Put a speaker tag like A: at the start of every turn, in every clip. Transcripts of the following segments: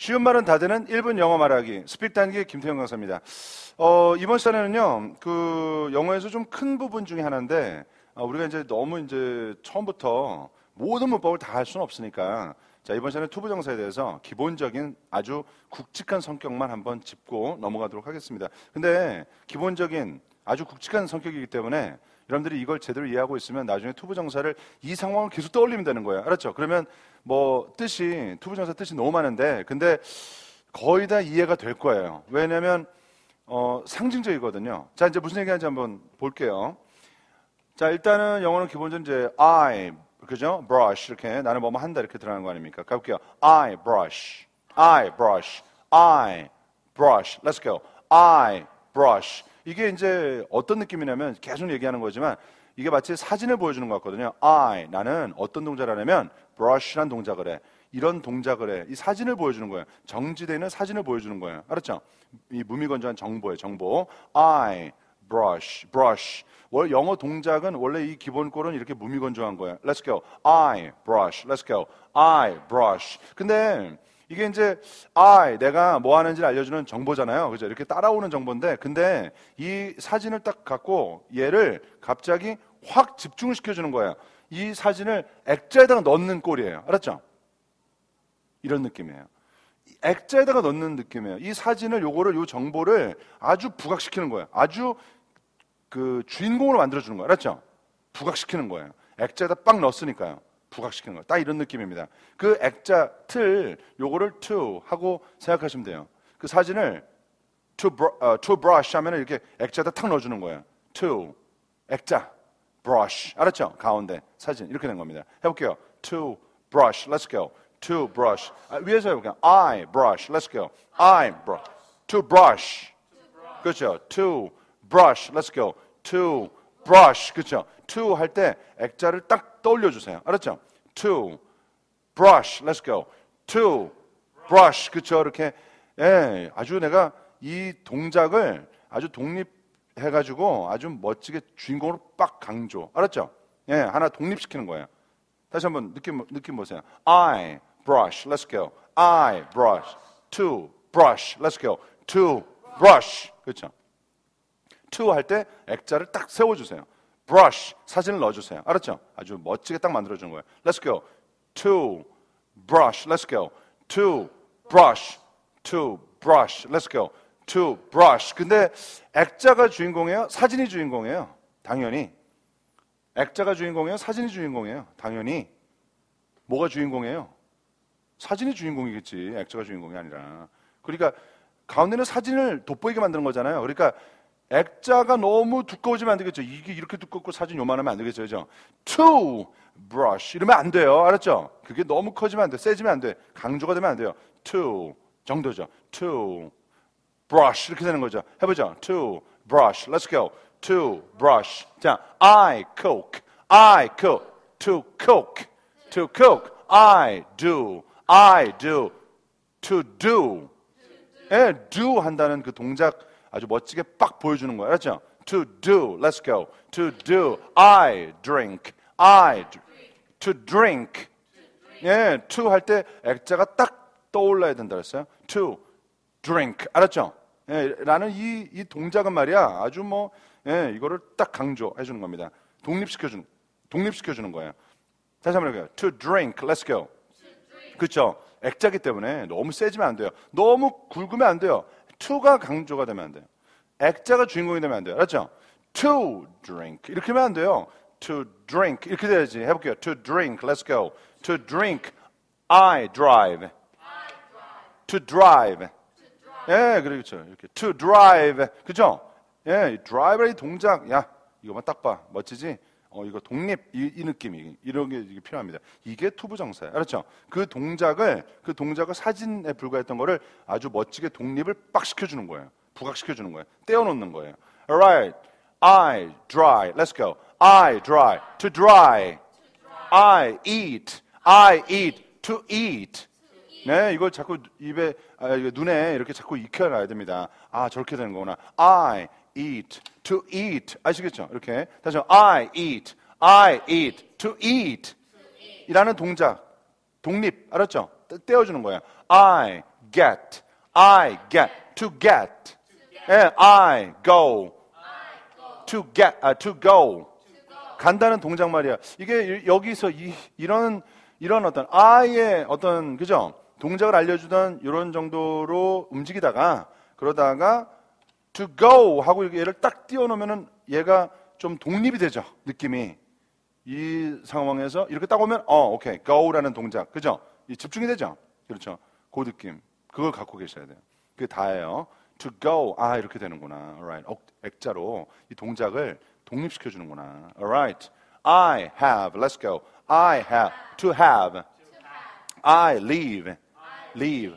A: 쉬운 말은 다 되는 1분 영어 말하기 스픽 피 단계 김태형 강사입니다. 어, 이번 시간에는요, 그 영어에서 좀 큰 부분 중에 하나인데 어, 우리가 이제 너무 이제 처음부터 모든 문법을 다 할 수는 없으니까 자 이번 시간에 투부 정사에 대해서 기본적인 아주 굵직한 성격만 한번 짚고 넘어가도록 하겠습니다. 근데 기본적인 아주 굵직한 성격이기 때문에 여러분들이 이걸 제대로 이해하고 있으면 나중에 투부 정사를 이 상황을 계속 떠올리면 되는 거예요. 알았죠? 그러면 뭐 뜻이 투부 정사 뜻이 너무 많은데 근데 거의 다 이해가 될 거예요. 왜냐하면 어, 상징적이거든요. 자 이제 무슨 얘기하는지 한번 볼게요. 자 일단은 영어는 기본적으로 이제 I 그죠? brush 이렇게 나는 뭐뭐 한다 이렇게 들어가는 거 아닙니까? 가볼게요. I brush, I brush, I brush. Let's go. I brush. 이게 이제 어떤 느낌이냐면 계속 얘기하는 거지만 이게 마치 사진을 보여주는 것 같거든요. I 나는 어떤 동작을 하냐면 brush란 동작을 해. 이런 동작을 해. 이 사진을 보여주는 거예요. 정지되는 사진을 보여주는 거예요. 알았죠? 이 무미건조한 정보예요. 정보. I brush, brush. 월, 영어 동작은 원래 이 기본꼴은 이렇게 무미건조한 거예요. Let's go. I brush. Let's go. I brush. 근데 이게 이제 I 아, 내가 뭐 하는지를 알려주는 정보잖아요. 그죠? 이렇게 따라오는 정보인데 근데 이 사진을 딱 갖고 얘를 갑자기 확 집중을 시켜주는 거예요. 이 사진을 액자에다가 넣는 꼴이에요. 알았죠? 이런 느낌이에요. 액자에다가 넣는 느낌이에요. 이 사진을 요거를 요 정보를 아주 부각시키는 거예요. 아주 그 주인공으로 만들어 주는 거예요. 알았죠? 부각시키는 거예요. 액자에다 빵 넣었으니까요. 부각시키는 거예요. 딱 이런 느낌입니다. 그 액자 틀 요거를 to 하고 생각하시면 돼요. 그 사진을 to, br- uh, to brush 하면 이렇게 액자에다 탁 넣어주는 거예요. to 액자 brush 알았죠? 가운데 사진 이렇게 된 겁니다. 해볼게요. to brush let's go to brush 아, 위에서 해볼게요. I brush let's go I brush to brush 그렇죠. to brush let's go to brush 그렇죠. to 할때 액자를 딱 떠올려 주세요. 알았죠? to brush. Let's go. to brush. 그쵸 이렇게 예, 아주 내가 이 동작을 아주 독립해 가지고 아주 멋지게 주인공으로 빡 강조. 알았죠? 예, 하나 독립시키는 거예요. 다시 한번 느낌 느낌 보세요. I brush. Let's go. I brush. to brush. Let's go. to brush. 그렇죠? to 할때 액자를 딱 세워 주세요. brush 사진을 넣어주세요. 알았죠? 아주 멋지게 딱만들어준 거예요. Let's go to brush. Let's go to brush. To brush. Let's go to brush. 근데 액자가 주인공이에요? 사진이 주인공이에요? 당연히. 액자가 주인공이에요? 사진이 주인공이에요? 당연히. 뭐가 주인공이에요? 사진이 주인공이겠지. 액자가 주인공이 아니라. 그러니까 가운데는 사진을 돋보이게 만드는 거잖아요. 그러니까 액자가 너무 두꺼워지면 안 되겠죠. 이게 이렇게 두껍고 사진 요만하면 안 되겠죠. 그죠? Two brush. 이러면 안 돼요. 알았죠? 그게 너무 커지면 안 돼. 세지면 안 돼. 강조가 되면 안 돼요. Two 정도죠. Two brush. 이렇게 되는 거죠. 해보죠. Two brush. Let's go. Two brush. 자, I cook. I cook. To cook. To cook. I do. I do. To do. 예, do 한다는 그 동작 아주 멋지게 빡 보여주는 거예요. 알았죠? To do, let's go. To do, I drink, I to drink. 예, to 할 때 액자가 딱 떠올라야 된다 그랬어요. To drink, 알았죠? 예, 라는 이, 이 동작은 말이야 아주 뭐 예, 이거를 딱 강조해 주는 겁니다. 독립시켜 주는 독립시켜 주는 거예요. 다시 한번 해볼게요. To drink, let's go. 그렇죠. 액자기 때문에 너무 세지면 안 돼요. 너무 굵으면 안 돼요. to가 강조가 되면 안 돼요. 액자가 주인공이 되면 안 돼요. 알았죠? to drink 이렇게 하면 안 돼요. to drink 이렇게 돼야지. 해볼게요. to drink, let's go. to drink, I drive. I drive. to drive. 예, yeah, 그렇죠. 이렇게 to drive, 그죠? 예, yeah, drive의 동작. 야, 이거만 딱 봐, 멋지지? 어, 이거 독립 이, 이 느낌이 이런 게 필요합니다. 이게 투부 정사예요. 그렇죠? 그 동작을 그 동작을 사진에 불과했던 거를 아주 멋지게 독립을 빡 시켜주는 거예요. 부각시켜주는 거예요. 떼어놓는 거예요. Alright, I dry. Let's go. I dry. To dry. I eat. I eat. To eat. 네, 이걸 자꾸 입에 아, 눈에 이렇게 자꾸 익혀놔야 됩니다. 아 저렇게 되는 거구나. I eat to eat. 아시겠죠? 이렇게. 다시 I eat. I eat. to eat. 이라는 동작. 독립. 알았죠? 떼어 주는 거예요. I get. I get. to get. 예, I go. to get. 아, to go. 간다는 동작 말이야. 이게 여기서 이, 이런 이런 어떤 아의 어떤 그죠? 동작을 알려주던 이런 정도로 움직이다가 그러다가 to go 하고 얘를 딱띄워놓으면 얘가 좀 독립이 되죠. 느낌이. 이 상황에서 이렇게 딱 오면 어, 오케이. go라는 동작. 그죠? 집중이 되죠. 그렇죠. 그 느낌. 그걸 갖고 계셔야 돼요. 그게 다예요. to go. 아, 이렇게 되는구나. alright. 액자로 이 동작을 독립시켜 주는구나. alright. I have. Let's go. I have to have. I leave. leave.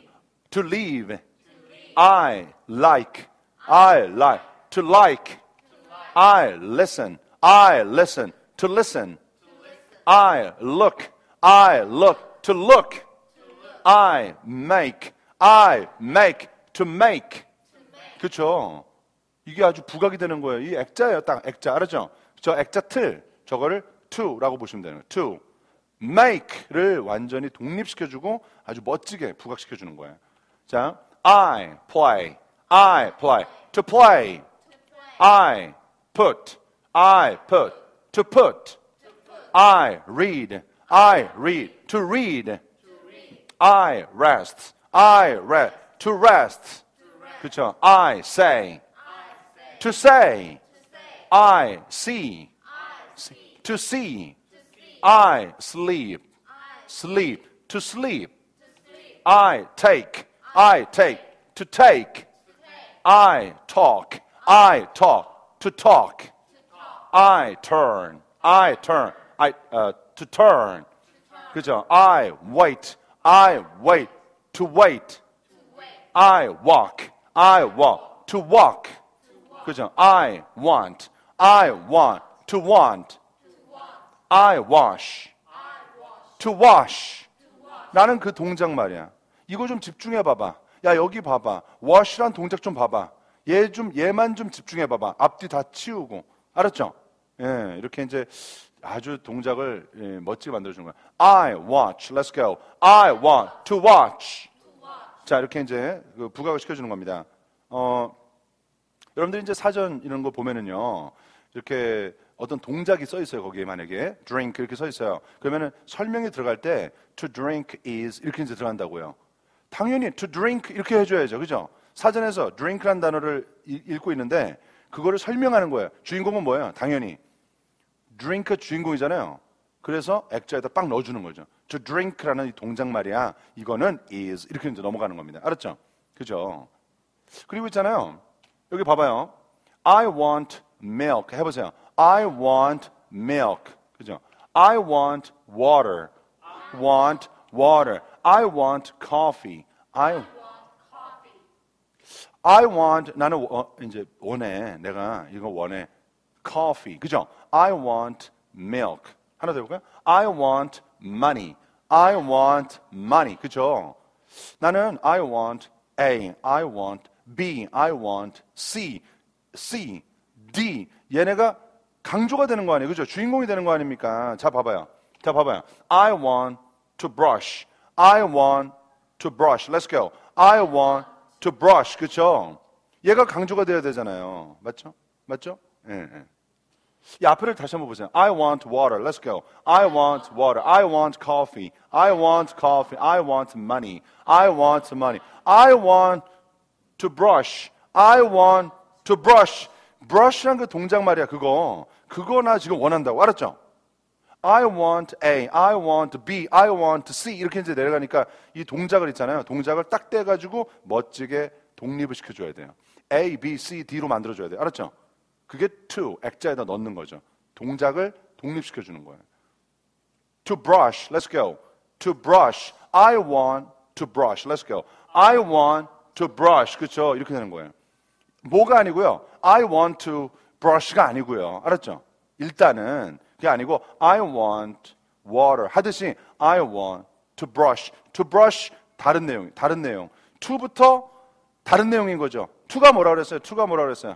A: to leave. I like. I like. To like. I listen. I listen. To listen. I look. I look. To look. I make. I make. To make. 그렇죠. 이게 아주 부각이 되는 거예요. 이 액자예요. 딱 액자. 알았죠? 저 액자 틀. 저거를 to라고 보시면 되는 거예요. to. make를 완전히 독립시켜주고 아주 멋지게 부각시켜주는 거예요. 자, I play. I play. To play. I put. I put. To put. I read. I read. To read. I rest. I rest. To rest. say. I say. To say. I see. To see. I sleep. Sleep. To sleep. I take. I take. To take. I talk. I talk. To talk. I turn. I turn. I uh, to turn. Good job. I wait. I wait. To wait. I walk. I walk. To walk. Good job. I want. I want. To want. I wash. To wash. 나는 그 동작 말이야. 이거 좀 집중해 봐봐. 야 여기 봐봐. 워 a 란 동작 좀 봐봐. 얘 좀 얘만 좀 집중해 봐봐. 앞뒤 다 치우고 알았죠? 예, 이렇게 이제 아주 동작을 예, 멋지게 만들어 주는 거야. I watch. Let's go. I want to watch. 자 이렇게 이제 그 부각을 시켜주는 겁니다. 어, 여러분들이 이제 사전 이런 거 보면은요 이렇게 어떤 동작이 써 있어요 거기에 만약에 drink 이렇게 써 있어요. 그러면은 설명이 들어갈 때 to drink is 이렇게 이제 들어간다고요. 당연히 to drink 이렇게 해줘야죠. 그죠? 사전에서 drink란 단어를 읽고 있는데 그거를 설명하는 거예요. 주인공은 뭐예요? 당연히 drink 주인공이잖아요. 그래서 액자에다 빵 넣어주는 거죠. to drink라는 이 동작 말이야. 이거는 is 이렇게 이제 넘어가는 겁니다. 알았죠? 그죠? 그리고 있잖아요. 여기 봐봐요. I want milk 해보세요. I want milk. 그죠? I want water. want water. I want coffee. I, want coffee. I want 나는 이제 원해. 내가 이거 원해. coffee. 그죠? I want milk. 하나 더 해볼까요? I want money. I want money. 그죠? 나는 I want A. I want B. I want C. C. D. 얘네가 강조가 되는 거 아니에요? 그죠? 주인공이 되는 거 아닙니까? 자, 봐봐요. 자, 봐봐요. I want to brush. I want to brush. Let's go. I want to brush. 그쵸? 얘가 강조가 돼야 되잖아요. 맞죠? 맞죠? 예, 예. 이 앞에를 다시 한번 보세요. I want water. Let's go. I want water. I want coffee. I want coffee. I want money. I want money. I want to brush. I want to brush. brush란 그 동작 말이야. 그거. 그거 나 지금 원한다고. 알았죠? I want A, I want B, I want C 이렇게 이제 내려가니까 이 동작을 있잖아요. 동작을 딱 떼가지고 멋지게 독립을 시켜줘야 돼요. A, B, C, D로 만들어줘야 돼요. 알았죠? 그게 to, 액자에다 넣는 거죠. 동작을 독립시켜주는 거예요. To brush, let's go. To brush, I want to brush, let's go. I want to brush, 그렇죠? 이렇게 되는 거예요. 뭐가 아니고요. I want to brush가 아니고요. 알았죠? 일단은 그게 아니고 I want water 하듯이 I want to brush. to brush 다른 내용, 다른 내용. to부터 다른 내용인 거죠. to가 뭐라 그랬어요? to가 뭐라 그랬어요?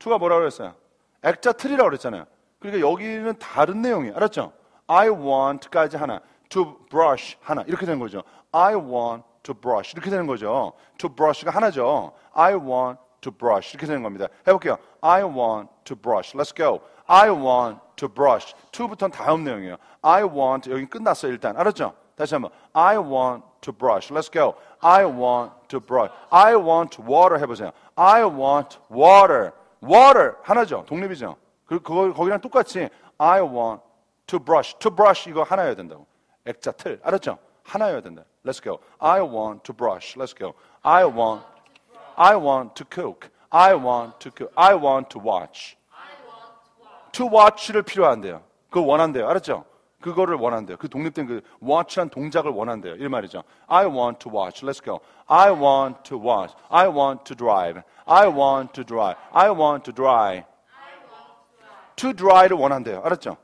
A: to가 뭐라 그랬어요? 액자 틀이라고 그랬잖아요. 그러니까 여기는 다른 내용이에요. 알았죠? I want까지 하나, to brush 하나 이렇게 되는 거죠. I want to brush 이렇게 되는 거죠. to brush가 하나죠. I want to brush 이렇게 되는 겁니다. 해볼게요. I want to brush. Let's go. I want to brush. to부터는 다음 내용이에요. I want 여기 끝났어 일단 알았죠? 다시 한번 I want to brush. Let's go. I want to brush. I want water 해보세요. I want water. Water 하나죠. 독립이죠. 그 그거 거기랑 똑같이 I want to brush. To brush 이거 하나여야 된다고. 액자 틀 알았죠? 하나여야 된다. Let's go. I want to brush. Let's go. I want I want to cook. I want to cook. I want to watch to watch를 필요한데요. 그거 원한대요. 알았죠? 그거를 원한대요. 그 독립된 그 watch란 동작을 원한대요. 이 말이죠. I want to watch. Let's go. I want to watch. I want to drive. I want to drive. I want to drive. To dry를 원한대요. 알았죠?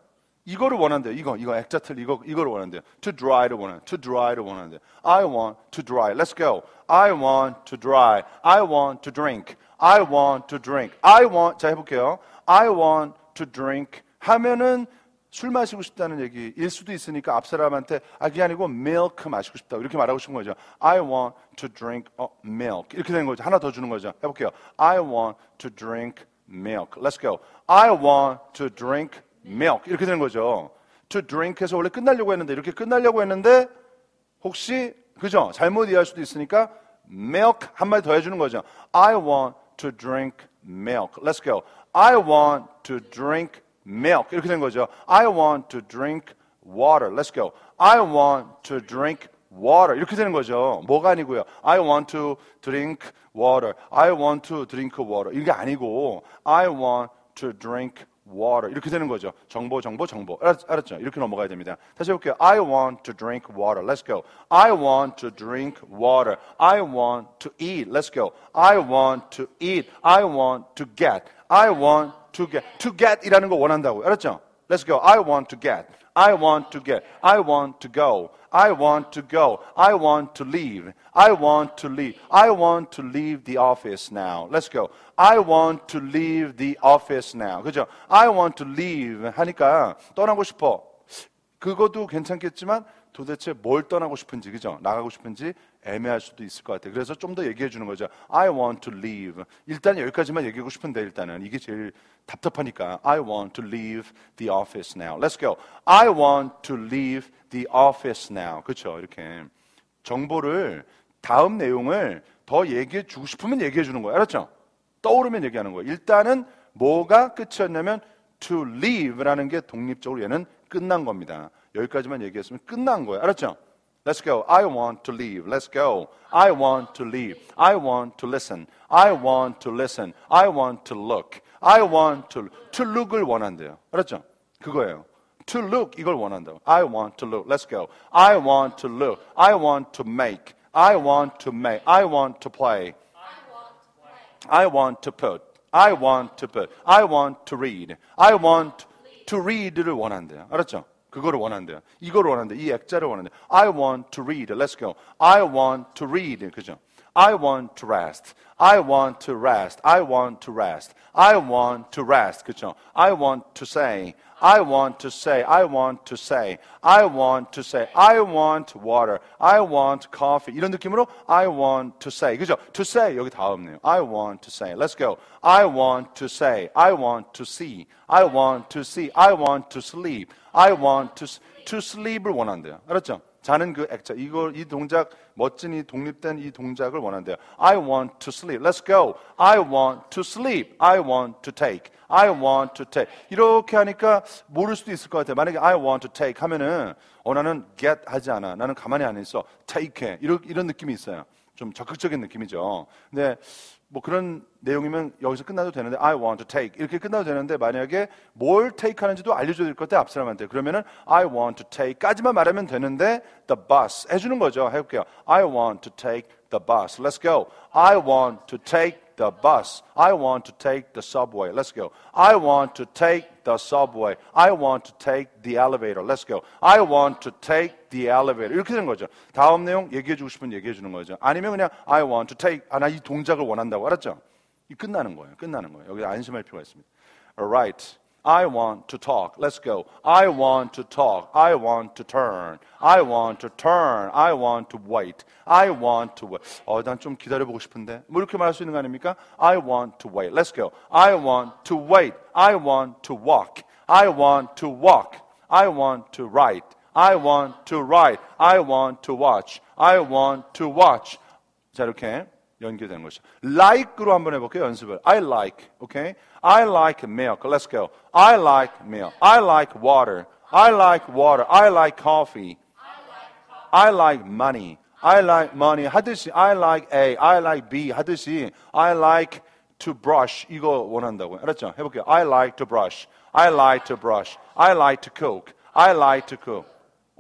A: 이거를 원한대요. 이거, 이거 액자틀 이거 이거를 원한대요. To dry를 원한. To dry를 원한대요. I want to dry. Let's go. I want to dry. I want to drink. I want to drink. I want 자 해볼게요. I want to drink 하면은 술 마시고 싶다는 얘기일 수도 있으니까 앞 사람한테 아 그게 아니고 milk 마시고 싶다 이렇게 말하고 싶은 거죠. I want to drink 어, milk 이렇게 되는 거죠. 하나 더 주는 거죠. 해볼게요. I want to drink milk. Let's go. I want to drink milk 이렇게 되는 거죠. To drink해서 원래 끝나려고 했는데 이렇게 끝나려고 했는데 혹시 그죠? 잘못 이해할 수도 있으니까 milk 한 마디 더 해주는 거죠. I want to drink milk. Let's go. I want to drink milk. 이렇게 된 거죠. I want to drink water. Let's go. I want to drink water. 이렇게 되는 거죠. 뭐가 아니고요. I want to drink water. I want to drink water. 이게 아니고 I want to drink water. 이렇게 되는 거죠. 정보, 정보, 정보. 알았, 죠 이렇게 넘어가야 됩니다. 다시 해볼게요. I want to drink water. Let's go. I want to drink water. I want to eat. Let's go. I want to eat. I want to get. I want to get. To get. get이라는 거 원한다고. 알았죠? Let's go. I want to get. I want to get. I want to go. I want to go. I want to leave. I want to leave. I want to leave the office now. Let's go. I want to leave the office now. 그죠? I want to leave 하니까 떠나고 싶어. 그것도 괜찮겠지만 도대체 뭘 떠나고 싶은지 그죠? 나가고 싶은지 애매할 수도 있을 것 같아요. 그래서 좀 더 얘기해 주는 거죠. I want to leave. 일단 여기까지만 얘기하고 싶은데 일단은 이게 제일 답답하니까 I want to leave the office now. Let's go. I want to leave the office now. 그렇죠? 이렇게 정보를 다음 내용을 더 얘기해 주고 싶으면 얘기해 주는 거예요. 알았죠? 떠오르면 얘기하는 거예요. 일단은 뭐가 끝이었냐면 to leave라는 게 독립적으로 얘는 끝난 겁니다. 여기까지만 얘기했으면 끝난 거예요. 알았죠? Let's go. I want to leave. Let's go. I want to leave. I want to listen. I want to listen. I want to look. I want to to look을 원한대요. 알았죠? 그거예요. To look 이걸 원한다. I want to look. Let's go. I want to look. I want to make. I want to make. I want to play. I want to put. I want to put. I want to read. I want to read를 원한대요. 알았죠? 그거를 원한대요. 이걸 원한대. 이 액자를 원한대. I want to read. Let's go. I want to read. 그죠? I want to rest. I want to rest. I want to rest. I want to rest. 그죠? I want to say. I want to say, I want to say, I want to say, I want water, I want coffee. 이런 느낌으로 I want to say. 그죠? To say 여기 다 I want to say. Let's go. I want to say, I want to see, I want to see, I want to sleep, I want to to sleep을 원한대요. 알았죠? 자는 그 액자. 이걸 이 동작 멋진 이 독립된 이 동작을 원한대요. I want to sleep. Let's go. I want to sleep. I want to take. I want to take. 이렇게 하니까 모를 수도 있을 것 같아요. 만약에 I want to take 하면은 어 나는 get 하지 않아. 나는 가만히 안 있어. take 해. 이런 이런 느낌이 있어요. 좀 적극적인 느낌이죠. 근데 뭐 그런 내용이면 여기서 끝나도 되는데 I want to take 이렇게 끝나도 되는데 만약에 뭘 take 하는지도 알려줘야 될 것 같아 요앞 사람한테 그러면은 I want to take까지만 말하면 되는데 the bus 해주는 거죠 해볼게요 I want to take the bus let's go I want to take the bus. I want to take the subway. Let's go. I want to take the subway. I want to take the elevator. Let's go. I want to take the elevator. 이렇게 된 거죠. 다음 내용 얘기해 주고 싶은 얘기해 주는 거죠. 아니면 그냥 I want to take. 아, 나이 동작을 원한다고 알았죠? 이 끝나는 거예요. 끝나는 거예요. 여기 안심할 필요가 있습니다. Alright. I want to talk. Let's go. I want to talk. I want to turn. I want to turn. I want to wait. I want to wait. 어, 난좀 기다려보고 싶은데. 뭐 이렇게 말할 수 있는 거 아닙니까? I want to wait. Let's go. I want to wait. I want to walk. I want to walk. I want to write. I want to write. I want to watch. I want to watch. 자, 이렇게. 연결되는 것이죠. like로 한번 해볼게요. 연습을. I like, okay? I like milk. Let's go. I like milk. I like water. I like water. I like coffee. I like money. I like money 하듯이 I like A, I like B 하듯이 I like to brush 이거 원한다고. 알았죠? 해볼게요. I like to brush. I like to brush. I like to cook. I like to cook.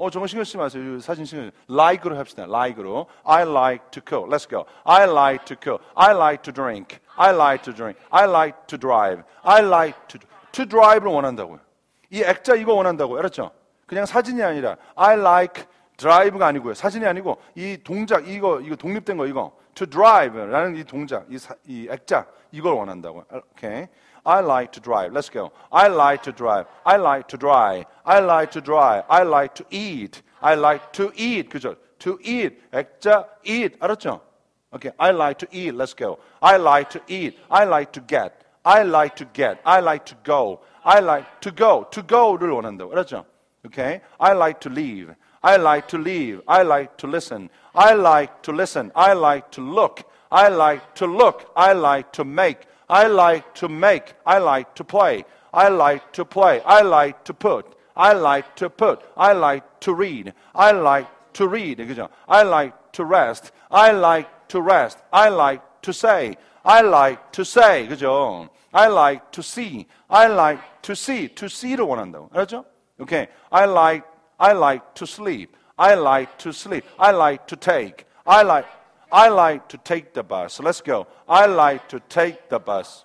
A: 어, 저거 신경 쓰지 마세요. 사진 신경 쓰지 like로 합시다. like로. I like to go. Let's go. I like to go. I like to drink. I like to drink. I like to drive. I like to to drive를 원한다고요. 이 액자 이거 원한다고요. 알았죠? 그냥 사진이 아니라 I like drive가 아니고요. 사진이 아니고 이 동작 이거 이거 독립된 거 이거 to drive라는 이 동작 이, 사, 이 액자 이걸 원한다고요. 이 Okay. I like to drive. Let's go. I like to drive. I like to drive. I like to drive. I like to eat. I like to eat. 그죠? To eat. 액자 eat. 알았죠? Okay. I like to eat. Let's go. I like to eat. I like to get. I like to get. I like to go. I like to go. To go를 원한다고. 알았죠? Okay. I like to leave. I like to leave. I like to listen. I like to listen. I like to look. I like to look. I like to make. I like to make. I like to play. I like to play. I like to put. I like to put. I like to read. I like to read. I like to rest. I like to rest. I like to say. I like to say. I like to see. I like to see. To see see를 원한다고. 알았죠? Okay. I like I like to sleep. I like to sleep. I like to take. I like I like to take the bus. Let's go. I like to take the bus.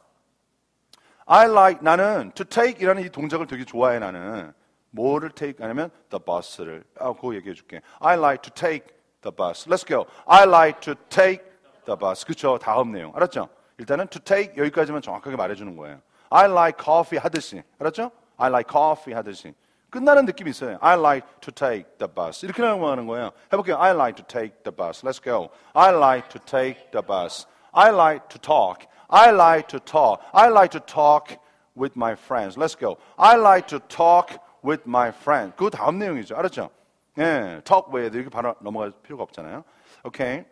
A: I like 나는 to take이라는 이 동작을 되게 좋아해 나는. 뭐를 take 아니면 the bus를. 아, 그거 얘기해 줄게. I like to take the bus. Let's go. I like to take the bus. 그쵸? 다음 내용. 알았죠? 일단은 to take 여기까지만 정확하게 말해 주는 거예요. I like coffee 하듯이. 알았죠? I like coffee 하듯이. 끝나는 느낌이 있어요. I like to take the bus. 이렇게 넘어가는 거예요. 해볼게요. I like to take the bus. Let's go. I like to take the bus. I like to talk. I like to talk. I like to talk with my friends. Let's go. I like to talk with my friends. 그 다음 내용이죠. 알았죠? 예, talk with 이렇게 바로 넘어갈 필요가 없잖아요. Okay.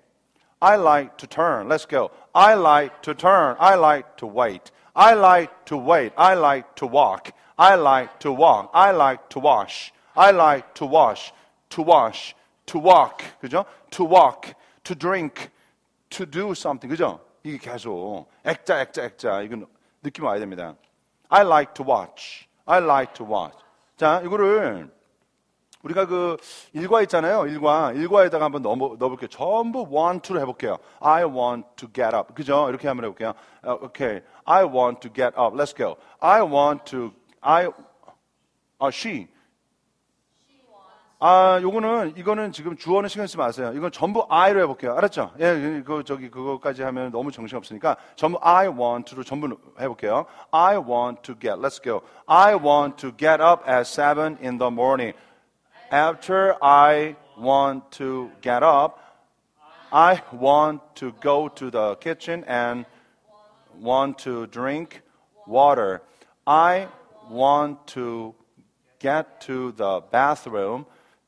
A: I like to turn. Let's go. I like to turn. I like to wait. I like to wait. I like to walk. I like to walk. I like to wash. I like to wash. To wash. To walk. 그죠? To walk. To drink. To do something. 그죠? 이게 계속 액자, 액자, 액자. 이건 느낌 와야 됩니다. I like to watch. I like to watch. 자, 이거를 우리가 그 일과 있잖아요. 일과. 일과에다가 한번 넣어, 넣어볼게요. 전부 want to를 해볼게요. I want to get up. 그죠? 이렇게 한번 해볼게요. Okay. I want to get up. Let's go. I want to I, 아, she. 아, 요거는, 이거는 지금 주어는 신경 쓰지 마세요. 이건 전부 I로 해볼게요. 알았죠? 예, 그, 저기, 그거까지 하면 너무 정신없으니까 전부 I want to로 전부 해볼게요. I want to get, let's go. I want to get up at 7 in the morning. After I want to get up, I want to go to the kitchen and want to drink water. I want to get to the bathroom.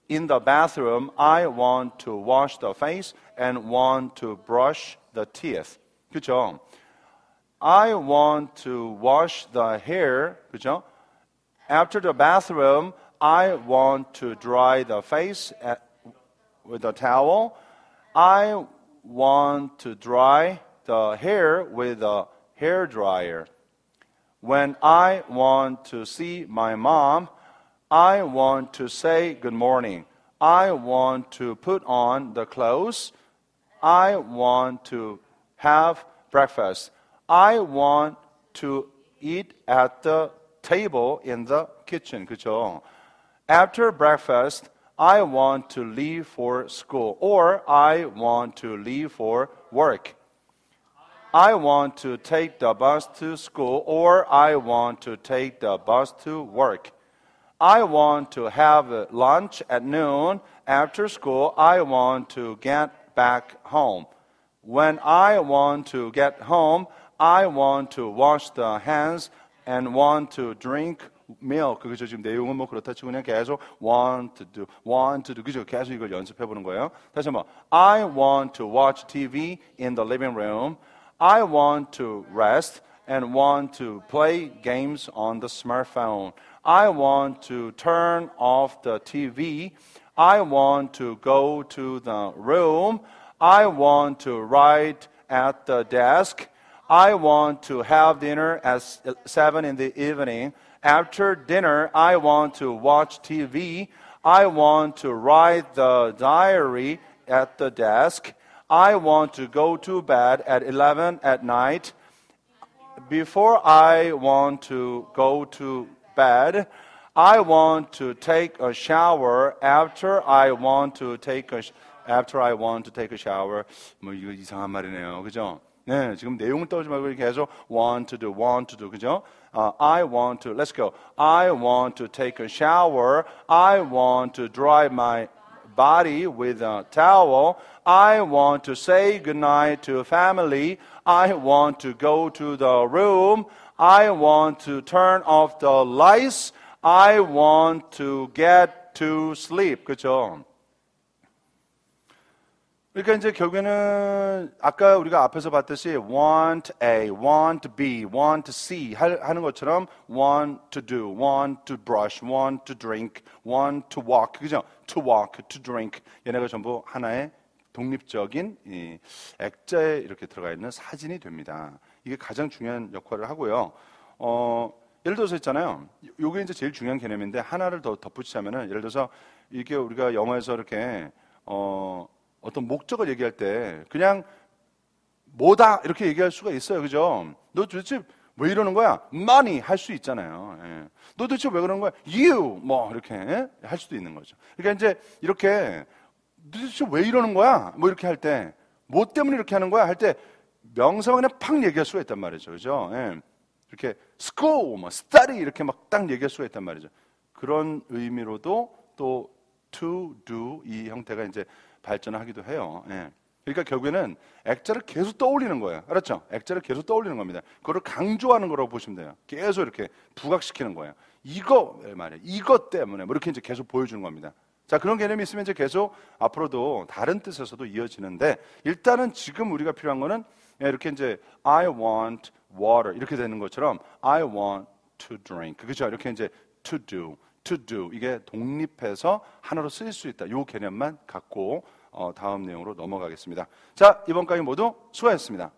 A: In the bathroom, I want to wash the face and want to brush the teeth. 그죠? I want to wash the hair. 그죠? After the bathroom, I want to dry the face at, uh, with a towel. I want to dry the hair with a hair dryer. When I want to see my mom, I want to say good morning. I want to put on the clothes. I want to have breakfast. I want to eat at the table in the kitchen. After breakfast, I want to leave for school or I want to leave for work. I want to take the bus to school or I want to take the bus to work. I want to have lunch at noon after school. I want to get back home. When I want to get home, I want to wash the hands and want to drink milk. 그죠? 지금 내용은 뭐 그렇다 치고 그냥 계속 want to do, want to do. 그죠? 계속 이걸 연습해 보는 거예요. 다시 한번. I want to watch TV in the living room. I want to rest and want to play games on the smartphone. I want to turn off the TV. I want to go to the room. I want to write at the desk. I want to have dinner at 7 in the evening. After dinner, I want to watch TV. I want to write the diary at the desk. I want to go to bed at 11 at night. Before I want to go to bed, I want to take a shower after I want to take a after I want to take a shower. 뭐 이거 이상한 말이네요. 그죠? 네, 지금 내용을 떠오지 말고 계속 want to do, want to do, 그죠? Uh, I want to, let's go. I want to take a shower. I want to dry my body with a towel. I want to say goodnight to family. I want to go to the room. I want to turn off the lights. I want to get to sleep. 그렇죠? 그러니까 이제 결국에는 아까 우리가 앞에서 봤듯이 want A, want B, want C 하는 것처럼 want to do, want to brush, want to drink, want to walk, 그죠? to walk, to drink 얘네가 전부 하나의 독립적인 이 액자에 이렇게 들어가 있는 사진이 됩니다. 이게 가장 중요한 역할을 하고요. 어, 예를 들어서 있잖아요. 요게 이제 제일 중요한 개념인데 하나를 더 덧붙이자면은 예를 들어서 이게 우리가 영어에서 이렇게 어 어떤 목적을 얘기할 때 그냥 뭐다 이렇게 얘기할 수가 있어요. 그죠? 너 도대체 왜 이러는 거야? money 할 수 있잖아요. 예. 너 도대체 왜 그러는 거야? you 뭐 이렇게 예? 할 수도 있는 거죠. 그러니까 이제 이렇게 도대체 왜 이러는 거야? 뭐 이렇게 할 때 뭐 때문에 이렇게 하는 거야? 할 때 명사만 그냥 팍 얘기할 수가 있단 말이죠. 그죠? 예. 이렇게 school, 뭐 study 이렇게 막 딱 얘기할 수가 있단 말이죠. 그런 의미로도 또 to do 이 형태가 이제 발전하기도 해요. 예. 그러니까 결국에는 액자를 계속 떠올리는 거예요. 알았죠? 액자를 계속 떠올리는 겁니다. 그거를 강조하는 거라고 보시면 돼요. 계속 이렇게 부각시키는 거예요. 이거 예, 말이에요. 이것 때문에 뭐 이렇게 이제 계속 보여주는 겁니다. 자, 그런 개념이 있으면 이제 계속 앞으로도 다른 뜻에서도 이어지는데 일단은 지금 우리가 필요한 거는 예, 이렇게 이제 I want water 이렇게 되는 것처럼 I want to drink. 그죠? 이렇게 이제 to do to do 이게 독립해서 하나로 쓰일 수 있다. 요 개념만 갖고 어, 다음 내용으로 넘어가겠습니다. 자 이번 강의 모두 수고하셨습니다.